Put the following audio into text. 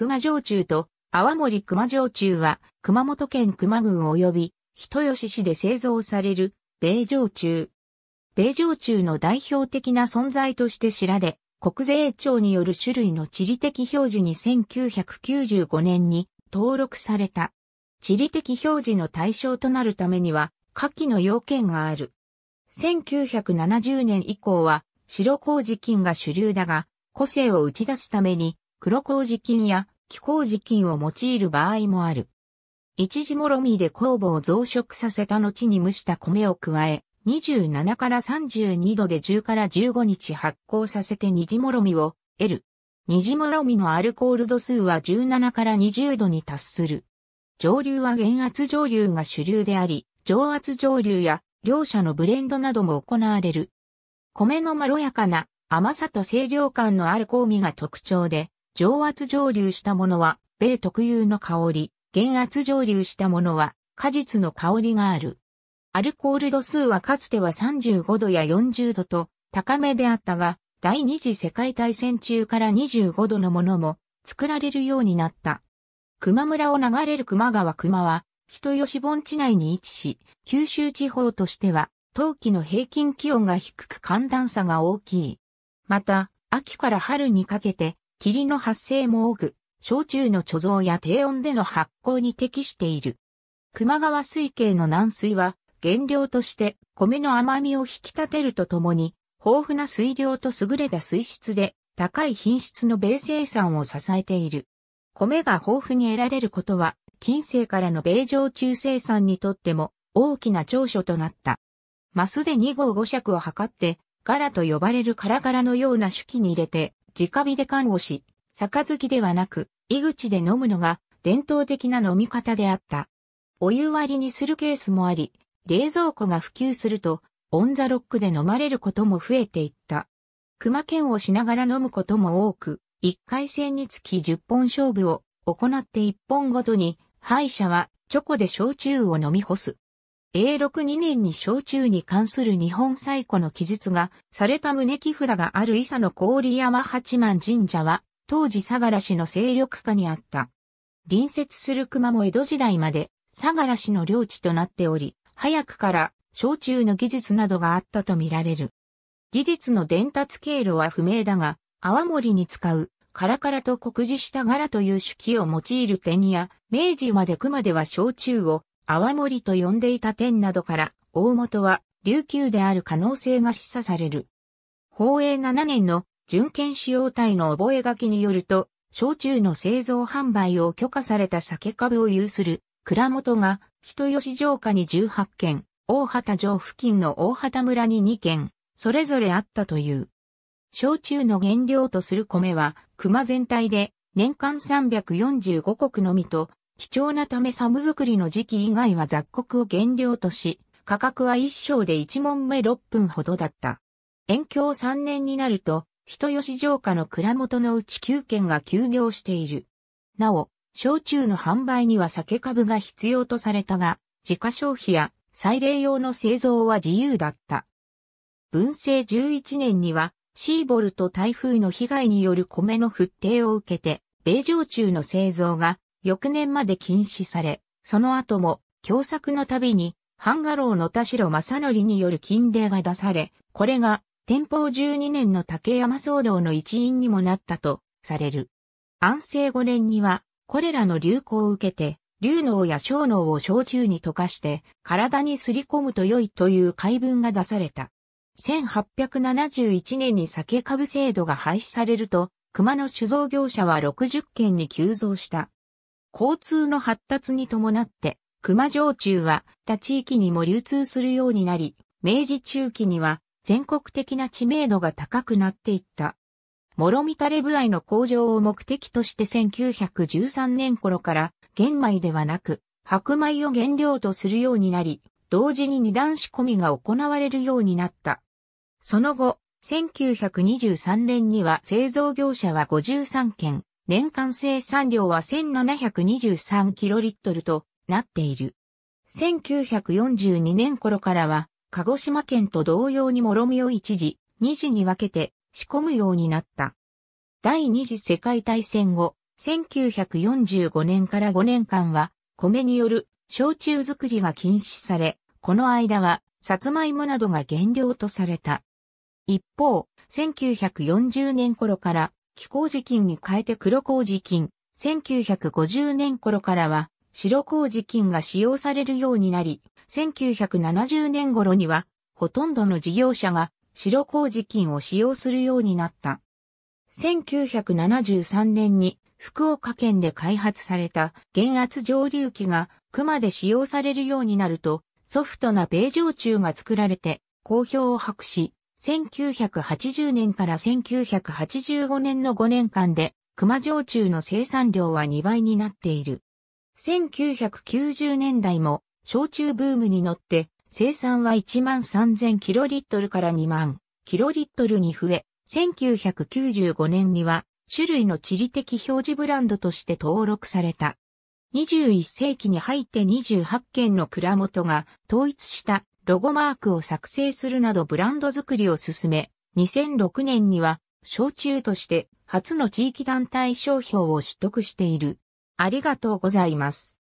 熊城中と泡盛熊城中は熊本県熊郡及び人吉市で製造される米城中。米城中の代表的な存在として知られ、国税庁による種類の地理的表示に1995年に登録された。地理的表示の対象となるためには、下記の要件がある。1970年以降は、白麹菌が主流だが、個性を打ち出すために、黒麹菌や気候時期を用いる場合もある。一時もろみで酵母を増殖させた後に蒸した米を加え、27から32度で10から15日発酵させて二時もろみを得る。二時もろみのアルコール度数は17から20度に達する。上流は減圧上流が主流であり、上圧上流や両者のブレンドなども行われる。米のまろやかな甘さと清涼感のある香味が特徴で、上圧蒸留したものは、米特有の香り、減圧蒸留したものは、果実の香りがある。アルコール度数はかつては35度や40度と高めであったが、第二次世界大戦中から25度のものも作られるようになった。熊村を流れる熊川熊は、人吉盆地内に位置し、九州地方としては、冬季の平均気温が低く寒暖差が大きい。また、秋から春にかけて、霧の発生も多く、焼酎の貯蔵や低温での発酵に適している。熊川水系の軟水は、原料として米の甘みを引き立てるとともに、豊富な水量と優れた水質で、高い品質の米生産を支えている。米が豊富に得られることは、近世からの米上中生産にとっても大きな長所となった。マスで2号5尺を測って、ガラと呼ばれるカラガラのような手記に入れて、直火で缶をし、杯ではなく、井口で飲むのが伝統的な飲み方であった。お湯割りにするケースもあり、冷蔵庫が普及すると、オンザロックで飲まれることも増えていった。熊剣をしながら飲むことも多く、1回戦につき10本勝負を行って1本ごとに、敗者はチョコで焼酎を飲み干す。A62 年に焼酎に関する日本最古の記述がされた胸木札がある伊佐の郡山八幡神社は、当時相良氏の勢力下にあった。隣接する熊も江戸時代まで相良氏の領地となっており、早くから焼酎の技術などがあったとみられる。技術の伝達経路は不明だが、泡盛に使う、カラカラと酷似した柄という手記を用いる点や、明治まで熊では焼酎を泡盛と呼んでいた点などから、大元は琉球である可能性が示唆される。宝永7年の準券使用体の覚書によると、焼酎の製造販売を許可された酒株を有する蔵元が人吉城下に18件、大畑城付近の大畑村に2件、それぞれあったという。焼酎の原料とする米は、熊全体で年間345国のみと貴重なためサム作りの時期以外は雑穀を原料とし、価格は一升で一問目六分ほどだった。延長三年になると、人吉城下の蔵元のうち9軒が休業している。なお、焼酎の販売には酒株が必要とされたが、自家消費や祭礼用の製造は自由だった。文政11年には、シーボルト台風の被害による米の復定を受けて、米城酎の製造が翌年まで禁止され、その後も、共作のたびに、半画廊の田代正則による禁令が出され、これが、天保12年の竹山騒動の一因にもなったと、される。安政5年には、これらの流行を受けて、竜脳や小脳を焼酎に溶かして、体にすり込むと良いという解文が出された。1871年に酒株制度が廃止されると、熊の酒造業者は60件に急増した。交通の発達に伴って、熊城中は他地域にも流通するようになり、明治中期には全国的な知名度が高くなっていった。諸見たれ部合の向上を目的として1913年頃から玄米ではなく白米を原料とするようになり、同時に二段仕込みが行われるようになった。その後、1923年には製造業者は53件、年間生産量は1723キロリットルとなっている。1942年頃からは、鹿児島県と同様にもろみを一時、二時に分けて仕込むようになった。第二次世界大戦後、1945年から5年間は、米による焼酎作りが禁止され、この間は、さつまいもなどが原料とされた。一方、1940年頃から気候時金に変えて黒麹金。1950年頃からは白麹金が使用されるようになり、1970年頃にはほとんどの事業者が白麹金を使用するようになった。1973年に福岡県で開発された減圧蒸留機が熊で使用されるようになるとソフトな米上中が作られて好評を博し、1980年から1985年の5年間で、熊焼酎の生産量は2倍になっている。1990年代も、焼酎ブームに乗って、生産は1万3000キロリットルから2万キロリットルに増え、1995年には、種類の地理的表示ブランドとして登録された。21世紀に入って28件の蔵元が統一したロゴマークを作成するなどブランド作りを進め、2006年には、焼酎として初の地域団体商標を取得している。ありがとうございます。